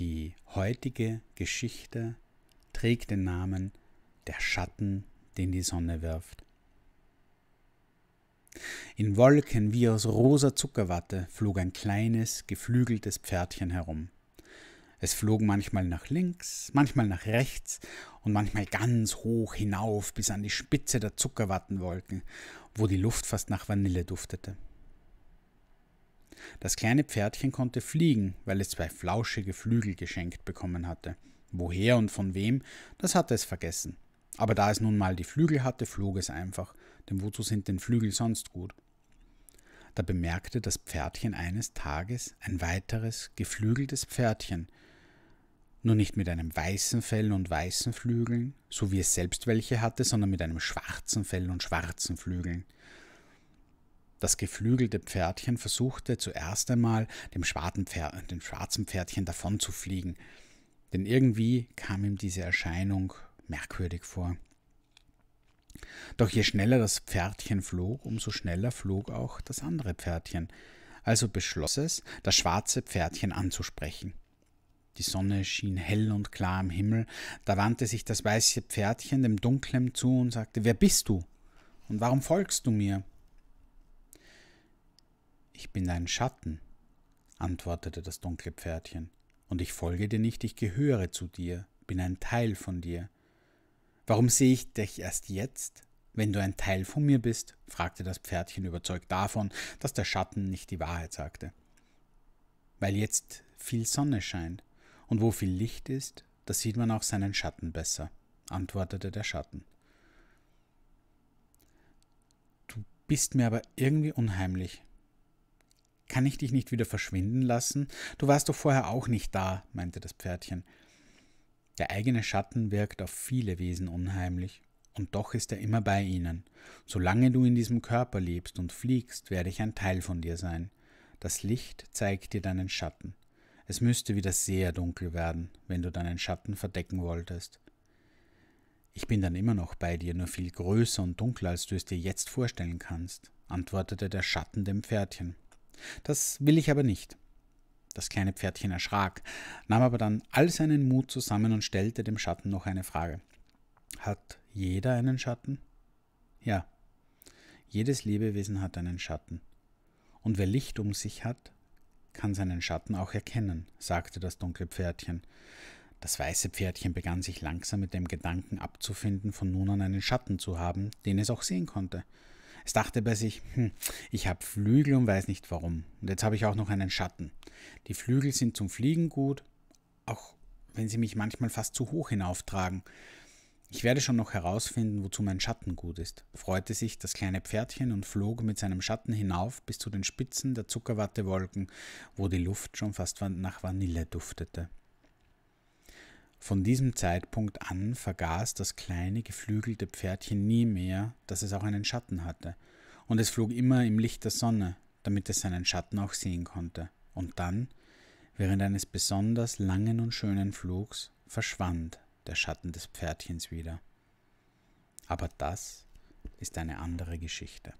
Die heutige Geschichte trägt den Namen Der Schatten, den die Sonne wirft. In Wolken wie aus rosa Zuckerwatte flog ein kleines, geflügeltes Pferdchen herum. Es flog manchmal nach links, manchmal nach rechts und manchmal ganz hoch hinauf bis an die Spitze der Zuckerwattenwolken, wo die Luft fast nach Vanille duftete. Das kleine Pferdchen konnte fliegen, weil es zwei flauschige Flügel geschenkt bekommen hatte. Woher und von wem, das hatte es vergessen. Aber da es nun mal die Flügel hatte, flog es einfach, denn wozu sind denn Flügel sonst gut? Da bemerkte das Pferdchen eines Tages ein weiteres geflügeltes Pferdchen, nur nicht mit einem weißen Fell und weißen Flügeln, so wie es selbst welche hatte, sondern mit einem schwarzen Fell und schwarzen Flügeln. Das geflügelte Pferdchen versuchte zuerst einmal, dem, Pferd, äh, dem schwarzen Pferdchen davonzufliegen, denn irgendwie kam ihm diese Erscheinung merkwürdig vor. Doch je schneller das Pferdchen flog, umso schneller flog auch das andere Pferdchen, also beschloss es, das schwarze Pferdchen anzusprechen. Die Sonne schien hell und klar am Himmel, da wandte sich das weiße Pferdchen dem Dunklem zu und sagte Wer bist du? Und warum folgst du mir? Ich bin dein Schatten, antwortete das dunkle Pferdchen, und ich folge dir nicht, ich gehöre zu dir, bin ein Teil von dir. Warum sehe ich dich erst jetzt? Wenn du ein Teil von mir bist, fragte das Pferdchen überzeugt davon, dass der Schatten nicht die Wahrheit sagte. Weil jetzt viel Sonne scheint, und wo viel Licht ist, da sieht man auch seinen Schatten besser, antwortete der Schatten. Du bist mir aber irgendwie unheimlich, kann ich dich nicht wieder verschwinden lassen? Du warst doch vorher auch nicht da, meinte das Pferdchen. Der eigene Schatten wirkt auf viele Wesen unheimlich, und doch ist er immer bei ihnen. Solange du in diesem Körper lebst und fliegst, werde ich ein Teil von dir sein. Das Licht zeigt dir deinen Schatten. Es müsste wieder sehr dunkel werden, wenn du deinen Schatten verdecken wolltest. Ich bin dann immer noch bei dir, nur viel größer und dunkler, als du es dir jetzt vorstellen kannst, antwortete der Schatten dem Pferdchen. Das will ich aber nicht. Das kleine Pferdchen erschrak, nahm aber dann all seinen Mut zusammen und stellte dem Schatten noch eine Frage. Hat jeder einen Schatten? Ja, jedes Lebewesen hat einen Schatten. Und wer Licht um sich hat, kann seinen Schatten auch erkennen, sagte das dunkle Pferdchen. Das weiße Pferdchen begann sich langsam mit dem Gedanken abzufinden, von nun an einen Schatten zu haben, den es auch sehen konnte. Es dachte bei sich, hm, ich habe Flügel und weiß nicht warum. Und jetzt habe ich auch noch einen Schatten. Die Flügel sind zum Fliegen gut, auch wenn sie mich manchmal fast zu hoch hinauftragen. Ich werde schon noch herausfinden, wozu mein Schatten gut ist, freute sich das kleine Pferdchen und flog mit seinem Schatten hinauf bis zu den Spitzen der Zuckerwattewolken, wo die Luft schon fast nach Vanille duftete. Von diesem Zeitpunkt an vergaß das kleine geflügelte Pferdchen nie mehr, dass es auch einen Schatten hatte, und es flog immer im Licht der Sonne, damit es seinen Schatten auch sehen konnte, und dann, während eines besonders langen und schönen Flugs, verschwand der Schatten des Pferdchens wieder. Aber das ist eine andere Geschichte.